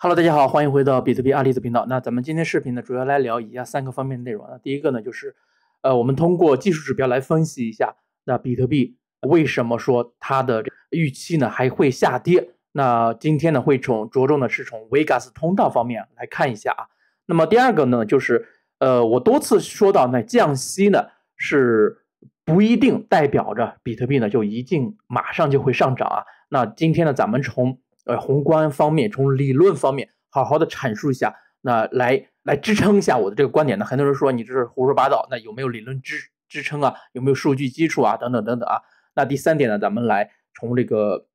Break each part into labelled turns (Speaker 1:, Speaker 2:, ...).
Speaker 1: Hello，大家好，欢迎回到比特币阿里的频道。那咱们今天视频呢，主要来聊以下三个方面的内容。那第一个呢，就是呃，我们通过技术指标来分析一下，那比特币为什么说它的预期呢还会下跌？那今天呢，会从着重的是从 Vegas 通道方面来看一下啊。那么第二个呢，就是呃，我多次说到，呢，降息呢是不一定代表着比特币呢就一定马上就会上涨啊。那今天呢，咱们从呃，宏观方面，从理论方面好好的阐述一下，那来来支撑一下我的这个观点呢？很多人说你这是胡说八道，那有没有理论支支撑啊？有没有数据基础啊？等等等等啊？那第三点呢，咱们来从这个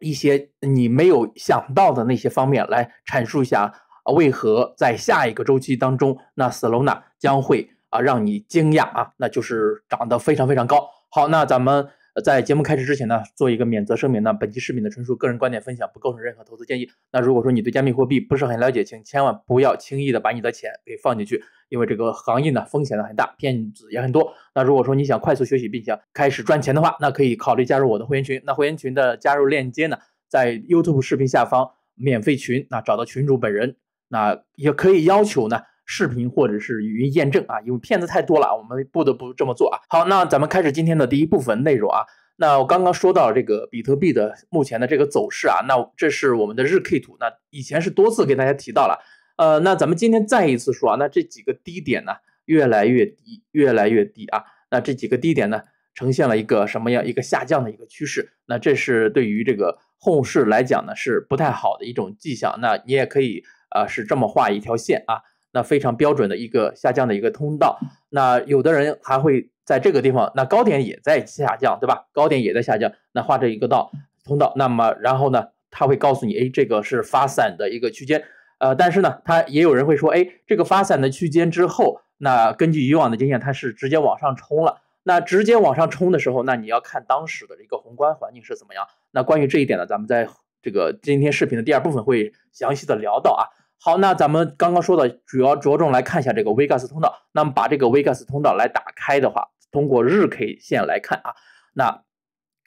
Speaker 1: 一些你没有想到的那些方面来阐述一下，啊、为何在下一个周期当中，那斯隆啊将会啊让你惊讶啊，那就是涨得非常非常高。好，那咱们。在节目开始之前呢，做一个免责声明呢，本期视频的纯属个人观点分享，不构成任何投资建议。那如果说你对加密货币不是很了解，请千万不要轻易的把你的钱给放进去，因为这个行业呢风险呢很大，骗子也很多。那如果说你想快速学习，并想开始赚钱的话，那可以考虑加入我的会员群。那会员群的加入链接呢，在 YouTube 视频下方免费群，那找到群主本人，那也可以要求呢。视频或者是语音验证啊，因为骗子太多了啊，我们不得不这么做啊。好，那咱们开始今天的第一部分内容啊。那我刚刚说到这个比特币的目前的这个走势啊，那这是我们的日 K 图。那以前是多次给大家提到了，呃，那咱们今天再一次说啊，那这几个低点呢，越来越低，越来越低啊。那这几个低点呢，呈现了一个什么样一个下降的一个趋势？那这是对于这个后市来讲呢，是不太好的一种迹象。那你也可以呃，是这么画一条线啊。非常标准的一个下降的一个通道，那有的人还会在这个地方，那高点也在下降，对吧？高点也在下降，那画这一个道通道，那么然后呢，他会告诉你，哎，这个是发散的一个区间，呃，但是呢，他也有人会说，哎，这个发散的区间之后，那根据以往的经验，它是直接往上冲了，那直接往上冲的时候，那你要看当时的一个宏观环境是怎么样。那关于这一点呢，咱们在这个今天视频的第二部分会详细的聊到啊。好，那咱们刚刚说的，主要着重来看一下这个 Vegas 通道。那么把这个 Vegas 通道来打开的话，通过日 K 线来看啊，那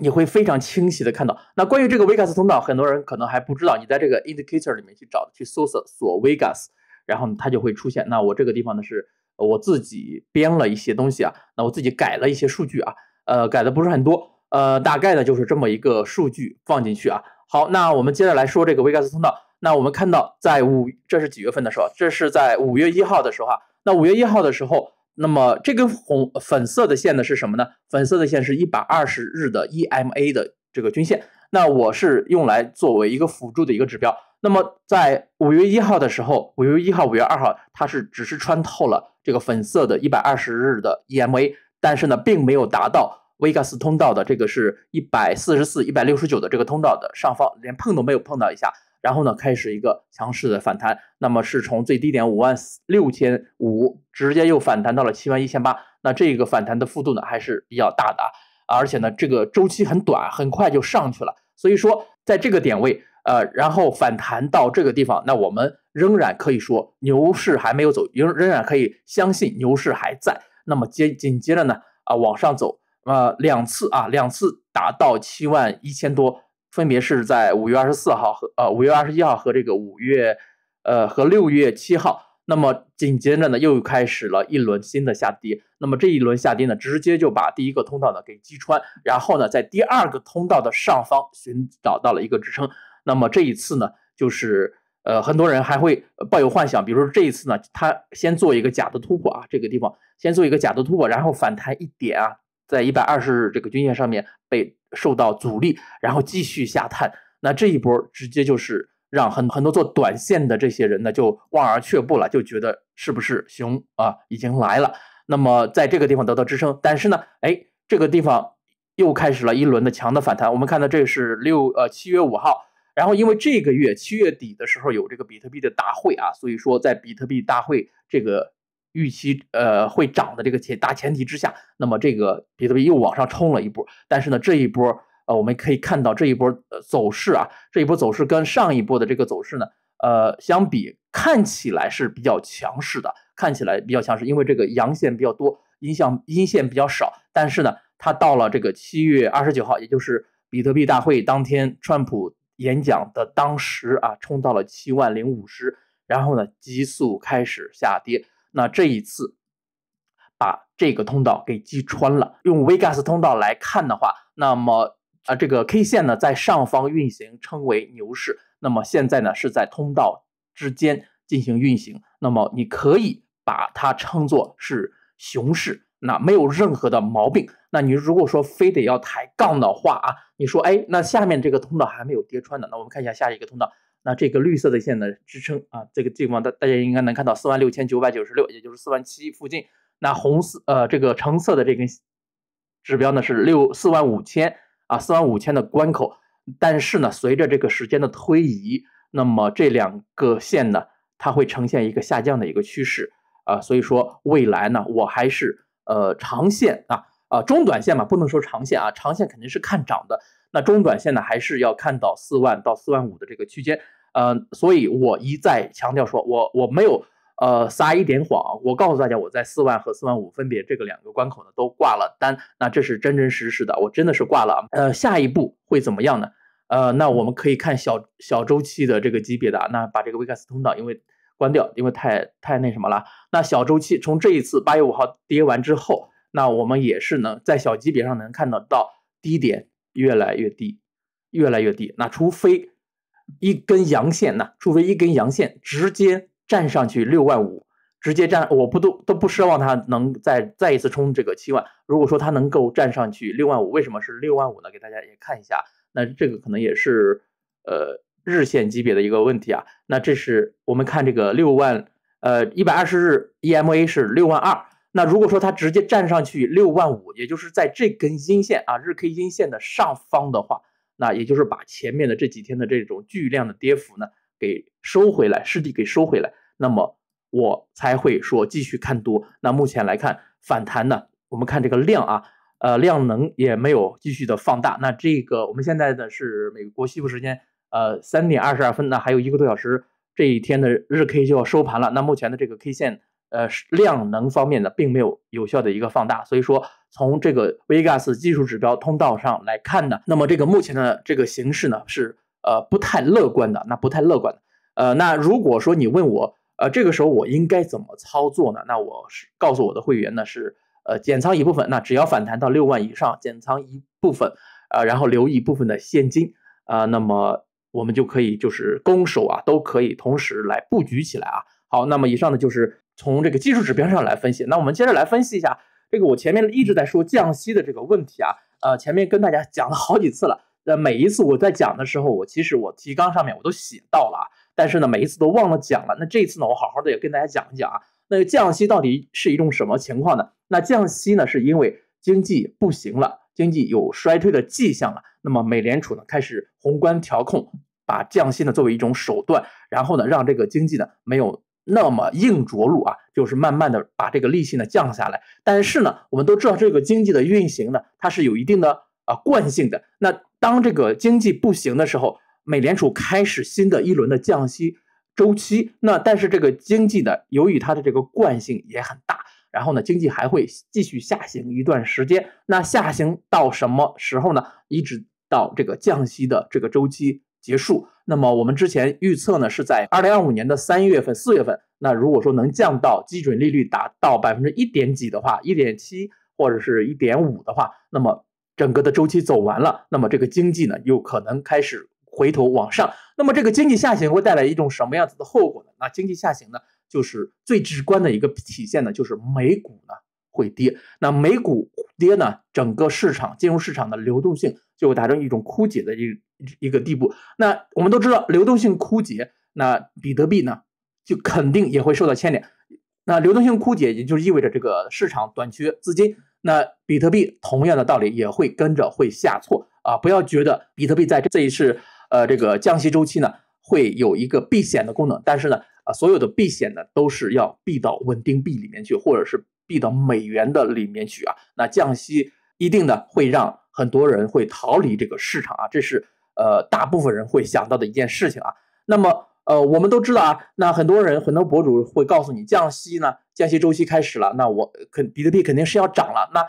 Speaker 1: 你会非常清晰的看到。那关于这个 Vegas 通道，很多人可能还不知道，你在这个 Indicator 里面去找，去搜索索 Vegas，然后它就会出现。那我这个地方呢，是我自己编了一些东西啊，那我自己改了一些数据啊，呃，改的不是很多，呃，大概呢就是这么一个数据放进去啊。好，那我们接着来说这个 Vegas 通道。那我们看到，在五这是几月份的时候？这是在五月一号的时候啊。那五月一号的时候，那么这根红粉色的线呢是什么呢？粉色的线是一百二十日的 EMA 的这个均线。那我是用来作为一个辅助的一个指标。那么在五月一号的时候，五月一号、五月二号，它是只是穿透了这个粉色的一百二十日的 EMA，但是呢，并没有达到 v i 斯通道的这个是一百四十四、一百六十九的这个通道的上方，连碰都没有碰到一下。然后呢，开始一个强势的反弹，那么是从最低点五万六千五，直接又反弹到了七万一千八，那这个反弹的幅度呢还是比较大的啊，而且呢，这个周期很短，很快就上去了。所以说，在这个点位，呃，然后反弹到这个地方，那我们仍然可以说牛市还没有走，仍仍然可以相信牛市还在。那么接紧接着呢，啊，往上走，呃，两次啊，两次达到七万一千多。分别是在五月二十四号和呃五月二十一号和这个五月呃和六月七号，那么紧接着呢又开始了一轮新的下跌，那么这一轮下跌呢直接就把第一个通道呢给击穿，然后呢在第二个通道的上方寻找到了一个支撑，那么这一次呢就是呃很多人还会抱有幻想，比如说这一次呢他先做一个假的突破啊，这个地方先做一个假的突破，然后反弹一点啊，在一百二十日这个均线上面被。受到阻力，然后继续下探，那这一波直接就是让很很多做短线的这些人呢就望而却步了，就觉得是不是熊啊已经来了？那么在这个地方得到支撑，但是呢，哎，这个地方又开始了一轮的强的反弹。我们看到这是六呃七月五号，然后因为这个月七月底的时候有这个比特币的大会啊，所以说在比特币大会这个。预期呃会涨的这个前大前提之下，那么这个比特币又往上冲了一波。但是呢，这一波呃我们可以看到这一波走势啊，这一波走势跟上一波的这个走势呢，呃相比看起来是比较强势的，看起来比较强势，因为这个阳线比较多，阴向阴线比较少。但是呢，它到了这个七月二十九号，也就是比特币大会当天，川普演讲的当时啊，冲到了七万零五十，然后呢，急速开始下跌。那这一次把这个通道给击穿了。用 Vegas 通道来看的话，那么啊，这个 K 线呢在上方运行，称为牛市。那么现在呢是在通道之间进行运行，那么你可以把它称作是熊市。那没有任何的毛病。那你如果说非得要抬杠的话啊，你说哎，那下面这个通道还没有跌穿呢，那我们看一下下一个通道。那这个绿色的线呢支撑啊，这个地方大大家应该能看到四万六千九百九十六，也就是四万七附近。那红色呃这个橙色的这根指标呢是六四万五千啊，四万五千的关口。但是呢，随着这个时间的推移，那么这两个线呢，它会呈现一个下降的一个趋势啊。所以说未来呢，我还是呃长线啊啊中短线嘛，不能说长线啊，长线肯定是看涨的。那中短线呢，还是要看到四万到四万五的这个区间，呃，所以我一再强调说，我我没有呃撒一点谎我告诉大家，我在四万和四万五分别这个两个关口呢都挂了单，那这是真真实实的，我真的是挂了。呃，下一步会怎么样呢？呃，那我们可以看小小周期的这个级别的，那把这个维克斯通道因为关掉，因为太太那什么了。那小周期从这一次八月五号跌完之后，那我们也是能在小级别上能看得到低点。越来越低，越来越低。那除非一根阳线呢？除非一根阳线直接站上去六万五，直接站，我不都都不奢望它能再再一次冲这个七万。如果说它能够站上去六万五，为什么是六万五呢？给大家也看一下，那这个可能也是呃日线级别的一个问题啊。那这是我们看这个六万呃一百二十日 EMA 是六万二。那如果说它直接站上去六万五，也就是在这根阴线啊日 K 阴线的上方的话，那也就是把前面的这几天的这种巨量的跌幅呢给收回来，失地给收回来，那么我才会说继续看多。那目前来看反弹呢，我们看这个量啊，呃量能也没有继续的放大。那这个我们现在呢是美国西部时间呃三点二十二分，那还有一个多小时，这一天的日 K 就要收盘了。那目前的这个 K 线。呃，量能方面呢，并没有有效的一个放大，所以说从这个 Vegas 技术指标通道上来看呢，那么这个目前的这个形势呢，是呃不太乐观的。那不太乐观的，呃，那如果说你问我，呃，这个时候我应该怎么操作呢？那我是告诉我的会员呢，是呃减仓一部分，那只要反弹到六万以上，减仓一部分，呃，然后留一部分的现金，啊，那么我们就可以就是攻守啊，都可以同时来布局起来啊。好，那么以上呢就是。从这个技术指标上来分析，那我们接着来分析一下这个。我前面一直在说降息的这个问题啊，呃，前面跟大家讲了好几次了。呃，每一次我在讲的时候，我其实我提纲上面我都写到了，但是呢，每一次都忘了讲了。那这一次呢，我好好的也跟大家讲一讲啊。那降息到底是一种什么情况呢？那降息呢，是因为经济不行了，经济有衰退的迹象了。那么美联储呢，开始宏观调控，把降息呢作为一种手段，然后呢，让这个经济呢没有。那么硬着陆啊，就是慢慢的把这个利息呢降下来。但是呢，我们都知道这个经济的运行呢，它是有一定的啊惯性的。那当这个经济不行的时候，美联储开始新的一轮的降息周期。那但是这个经济呢，由于它的这个惯性也很大，然后呢，经济还会继续下行一段时间。那下行到什么时候呢？一直到这个降息的这个周期结束。那么我们之前预测呢，是在二零二五年的三月份、四月份。那如果说能降到基准利率达到百分之一点几的话，一点七或者是一点五的话，那么整个的周期走完了，那么这个经济呢又可能开始回头往上。那么这个经济下行会带来一种什么样子的后果呢？那经济下行呢，就是最直观的一个体现呢，就是美股呢会跌。那美股跌呢，整个市场金融市场的流动性就会达成一种枯竭的，一，一个地步，那我们都知道流动性枯竭，那比特币呢就肯定也会受到牵连。那流动性枯竭，也就意味着这个市场短缺资金，那比特币同样的道理也会跟着会下挫啊！不要觉得比特币在这一次呃这个降息周期呢会有一个避险的功能，但是呢啊所有的避险呢都是要避到稳定币里面去，或者是避到美元的里面去啊。那降息一定呢会让很多人会逃离这个市场啊，这是。呃，大部分人会想到的一件事情啊。那么，呃，我们都知道啊，那很多人很多博主会告诉你，降息呢，降息周期开始了，那我肯比特币肯定是要涨了。那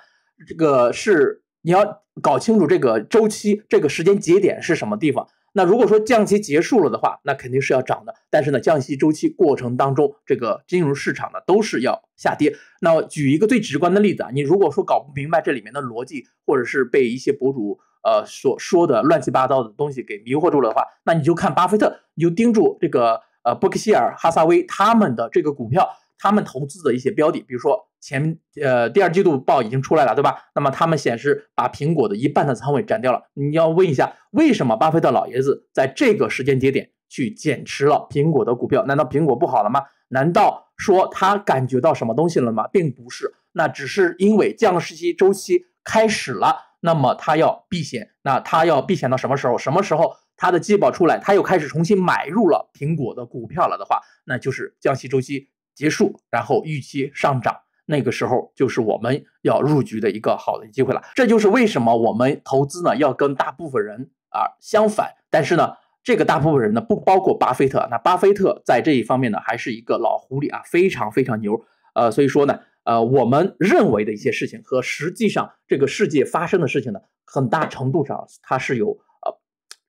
Speaker 1: 这个是你要搞清楚这个周期这个时间节点是什么地方。那如果说降息结束了的话，那肯定是要涨的。但是呢，降息周期过程当中，这个金融市场呢都是要下跌。那举一个最直观的例子啊，你如果说搞不明白这里面的逻辑，或者是被一些博主。呃，所说的乱七八糟的东西给迷惑住了的话，那你就看巴菲特，你就盯住这个呃伯克希尔哈萨威他们的这个股票，他们投资的一些标的，比如说前呃第二季度报已经出来了，对吧？那么他们显示把苹果的一半的仓位斩掉了。你要问一下，为什么巴菲特老爷子在这个时间节点去减持了苹果的股票？难道苹果不好了吗？难道说他感觉到什么东西了吗？并不是，那只是因为降息周期开始了。那么他要避险，那他要避险到什么时候？什么时候他的季报出来，他又开始重新买入了苹果的股票了的话，那就是降息周期结束，然后预期上涨，那个时候就是我们要入局的一个好的机会了。这就是为什么我们投资呢，要跟大部分人啊相反。但是呢，这个大部分人呢不包括巴菲特，那巴菲特在这一方面呢还是一个老狐狸啊，非常非常牛。呃，所以说呢，呃，我们认为的一些事情和实际上这个世界发生的事情呢，很大程度上它是有呃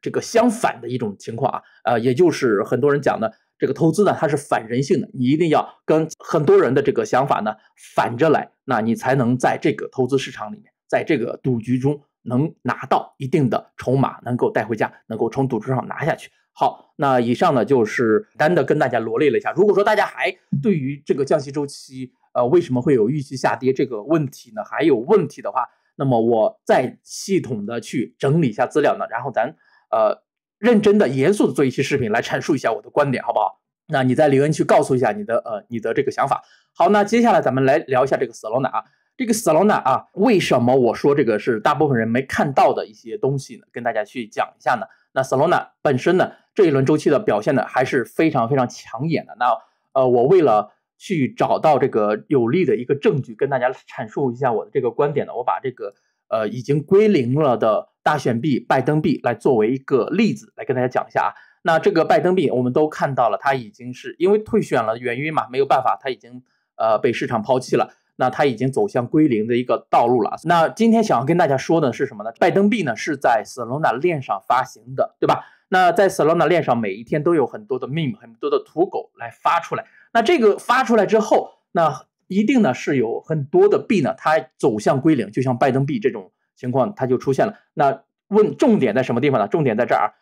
Speaker 1: 这个相反的一种情况啊，呃，也就是很多人讲的这个投资呢，它是反人性的，你一定要跟很多人的这个想法呢反着来，那你才能在这个投资市场里面，在这个赌局中能拿到一定的筹码，能够带回家，能够从赌桌上拿下去。好，那以上呢就是单的跟大家罗列了一下。如果说大家还对于这个降息周期，呃，为什么会有预期下跌这个问题呢？还有问题的话，那么我再系统的去整理一下资料呢，然后咱呃认真的、严肃的做一期视频来阐述一下我的观点，好不好？那你在留言区告诉一下你的呃你的这个想法。好，那接下来咱们来聊一下这个 Solana 啊，这个 Solana 啊，为什么我说这个是大部分人没看到的一些东西呢？跟大家去讲一下呢？那 Solana 本身呢，这一轮周期的表现呢，还是非常非常抢眼的。那呃，我为了去找到这个有力的一个证据，跟大家阐述一下我的这个观点呢，我把这个呃已经归零了的大选币拜登币来作为一个例子来跟大家讲一下啊。那这个拜登币我们都看到了，它已经是因为退选了原因嘛，没有办法，它已经呃被市场抛弃了。那它已经走向归零的一个道路了。那今天想要跟大家说的是什么呢？拜登币呢是在 Solana 链上发行的，对吧？那在 Solana 链上，每一天都有很多的 mem，e 很多的土狗来发出来。那这个发出来之后，那一定呢是有很多的币呢，它走向归零，就像拜登币这种情况，它就出现了。那问重点在什么地方呢？重点在这儿，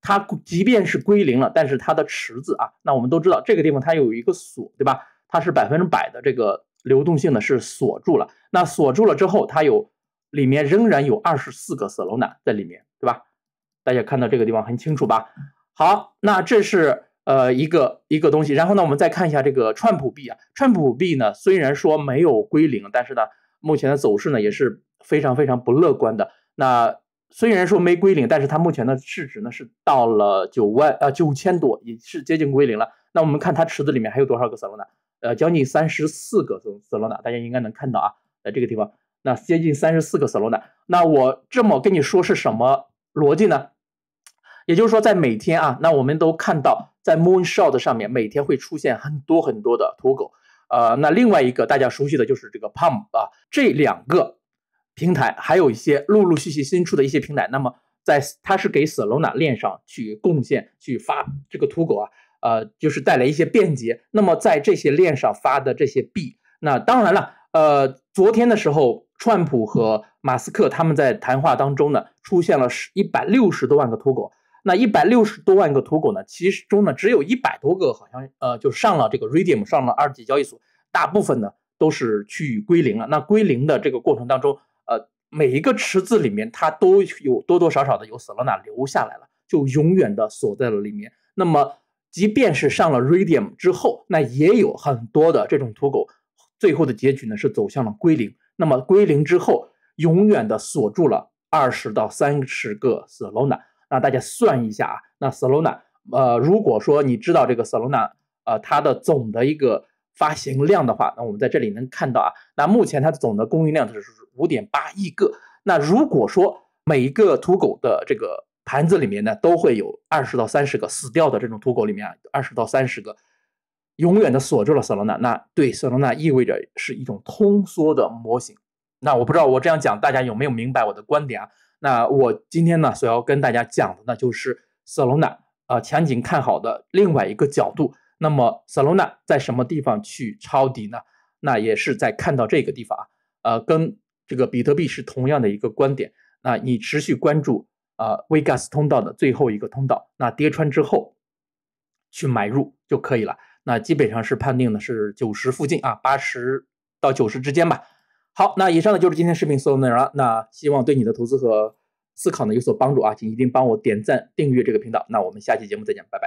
Speaker 1: 它即便是归零了，但是它的池子啊，那我们都知道这个地方它有一个锁，对吧？它是百分之百的这个。流动性呢是锁住了，那锁住了之后，它有里面仍然有二十四个色 n a 在里面，对吧？大家看到这个地方很清楚吧？好，那这是呃一个一个东西。然后呢，我们再看一下这个川普币啊，川普币呢虽然说没有归零，但是呢目前的走势呢也是非常非常不乐观的。那虽然说没归零，但是它目前的市值呢是到了九万啊九千多，也是接近归零了。那我们看它池子里面还有多少个色 n a 呃，将近三十四个 Solana，大家应该能看到啊，在这个地方，那接近三十四个 Solana，那我这么跟你说是什么逻辑呢？也就是说，在每天啊，那我们都看到在 Moonshot 上面每天会出现很多很多的土狗，呃，那另外一个大家熟悉的就是这个 Pump 啊，这两个平台，还有一些陆陆续续新出的一些平台，那么在它是给 Solana 链上去贡献去发这个土狗啊。呃，就是带来一些便捷。那么在这些链上发的这些币，那当然了，呃，昨天的时候，川普和马斯克他们在谈话当中呢，出现了十一百六十多万个土狗。那一百六十多万个土狗呢，其中呢，只有一百多个好像呃，就上了这个 r a d i u m 上了二级交易所，大部分呢都是去归零了。那归零的这个过程当中，呃，每一个池子里面它都有多多少少的有 Solana 留下来了，就永远的锁在了里面。那么。即便是上了 Radium 之后，那也有很多的这种土狗，最后的结局呢是走向了归零。那么归零之后，永远的锁住了二十到三十个 Solana。那大家算一下啊，那 Solana，呃，如果说你知道这个 Solana，呃，它的总的一个发行量的话，那我们在这里能看到啊，那目前它总的供应量是五点八亿个。那如果说每一个土狗的这个盘子里面呢，都会有二十到三十个死掉的这种土狗里面啊，二十到三十个，永远的锁住了 s 罗纳。那对 s 罗纳意味着是一种通缩的模型。那我不知道我这样讲大家有没有明白我的观点啊？那我今天呢所要跟大家讲的呢，就是 s 罗纳啊前景看好的另外一个角度。那么 s 罗纳在什么地方去抄底呢？那也是在看到这个地方啊，呃，跟这个比特币是同样的一个观点。那你持续关注。呃，Vgas 通道的最后一个通道，那跌穿之后去买入就可以了。那基本上是判定的是九十附近啊，八十到九十之间吧。好，那以上呢就是今天视频所有内容了。那希望对你的投资和思考呢有所帮助啊，请一定帮我点赞订阅这个频道。那我们下期节目再见，拜拜。